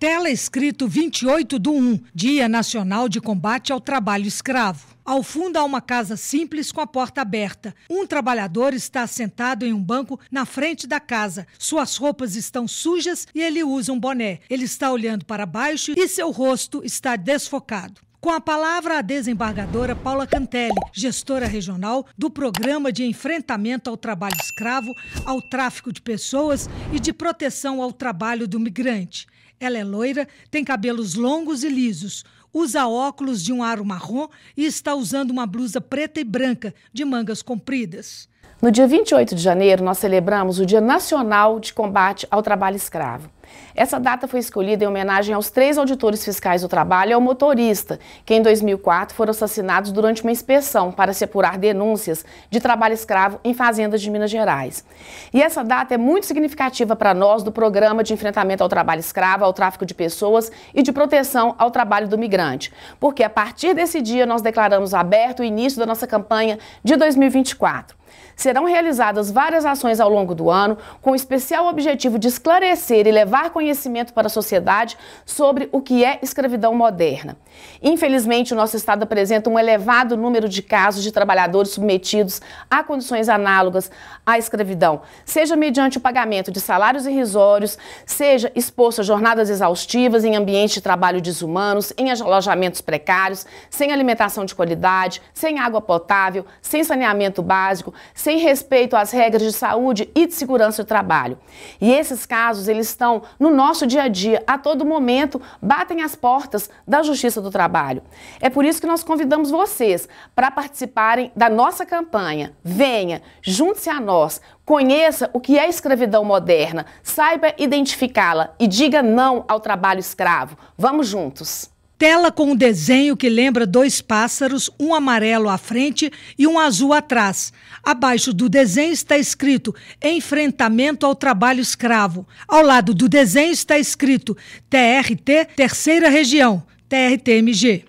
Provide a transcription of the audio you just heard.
Tela escrito 28 do 1, Dia Nacional de Combate ao Trabalho Escravo. Ao fundo há uma casa simples com a porta aberta. Um trabalhador está sentado em um banco na frente da casa. Suas roupas estão sujas e ele usa um boné. Ele está olhando para baixo e seu rosto está desfocado. Com a palavra a desembargadora Paula Cantelli, gestora regional do Programa de Enfrentamento ao Trabalho Escravo, ao Tráfico de Pessoas e de Proteção ao Trabalho do Migrante. Ela é loira, tem cabelos longos e lisos, usa óculos de um aro marrom e está usando uma blusa preta e branca de mangas compridas. No dia 28 de janeiro, nós celebramos o Dia Nacional de Combate ao Trabalho Escravo. Essa data foi escolhida em homenagem aos três auditores fiscais do trabalho e ao motorista, que em 2004 foram assassinados durante uma inspeção para se apurar denúncias de trabalho escravo em fazendas de Minas Gerais. E essa data é muito significativa para nós do Programa de Enfrentamento ao Trabalho Escravo, ao Tráfico de Pessoas e de Proteção ao Trabalho do Migrante, porque a partir desse dia nós declaramos aberto o início da nossa campanha de 2024. Serão realizadas várias ações ao longo do ano, com o especial objetivo de esclarecer e levar conhecimento para a sociedade sobre o que é escravidão moderna. Infelizmente, o nosso estado apresenta um elevado número de casos de trabalhadores submetidos a condições análogas à escravidão, seja mediante o pagamento de salários irrisórios, seja exposto a jornadas exaustivas em ambientes de trabalho desumanos, em alojamentos precários, sem alimentação de qualidade, sem água potável, sem saneamento básico, sem respeito às regras de saúde e de segurança do trabalho. E esses casos, eles estão no nosso dia a dia, a todo momento, batem as portas da Justiça do Trabalho. É por isso que nós convidamos vocês para participarem da nossa campanha. Venha, junte-se a nós, Conheça o que é escravidão moderna, saiba identificá-la e diga não ao trabalho escravo. Vamos juntos! Tela com um desenho que lembra dois pássaros, um amarelo à frente e um azul atrás. Abaixo do desenho está escrito Enfrentamento ao Trabalho Escravo. Ao lado do desenho está escrito TRT Terceira Região, TRTMG.